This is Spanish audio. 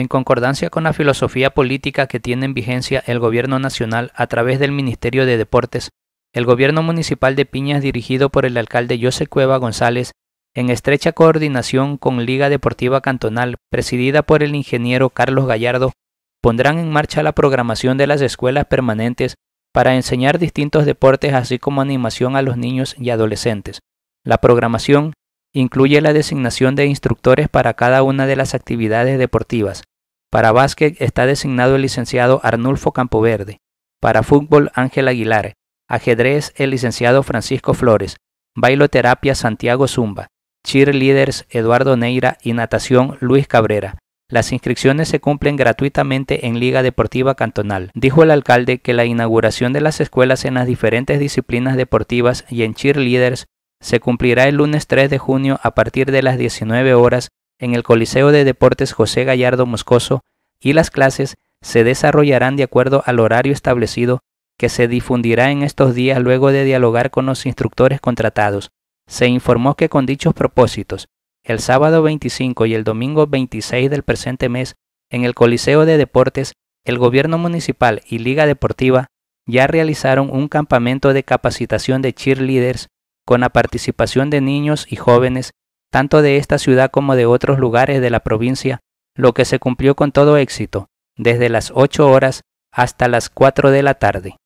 En concordancia con la filosofía política que tiene en vigencia el Gobierno Nacional a través del Ministerio de Deportes, el Gobierno Municipal de Piñas dirigido por el alcalde José Cueva González, en estrecha coordinación con Liga Deportiva Cantonal, presidida por el ingeniero Carlos Gallardo, pondrán en marcha la programación de las escuelas permanentes para enseñar distintos deportes así como animación a los niños y adolescentes. La programación incluye la designación de instructores para cada una de las actividades deportivas, para básquet está designado el licenciado Arnulfo Campoverde. Para fútbol, Ángel Aguilar. Ajedrez, el licenciado Francisco Flores. Bailoterapia, Santiago Zumba. Cheerleaders, Eduardo Neira. Y natación, Luis Cabrera. Las inscripciones se cumplen gratuitamente en Liga Deportiva Cantonal. Dijo el alcalde que la inauguración de las escuelas en las diferentes disciplinas deportivas y en cheerleaders se cumplirá el lunes 3 de junio a partir de las 19 horas en el Coliseo de Deportes José Gallardo Moscoso y las clases se desarrollarán de acuerdo al horario establecido que se difundirá en estos días luego de dialogar con los instructores contratados. Se informó que con dichos propósitos, el sábado 25 y el domingo 26 del presente mes, en el Coliseo de Deportes, el Gobierno Municipal y Liga Deportiva ya realizaron un campamento de capacitación de cheerleaders con la participación de niños y jóvenes tanto de esta ciudad como de otros lugares de la provincia, lo que se cumplió con todo éxito, desde las ocho horas hasta las cuatro de la tarde.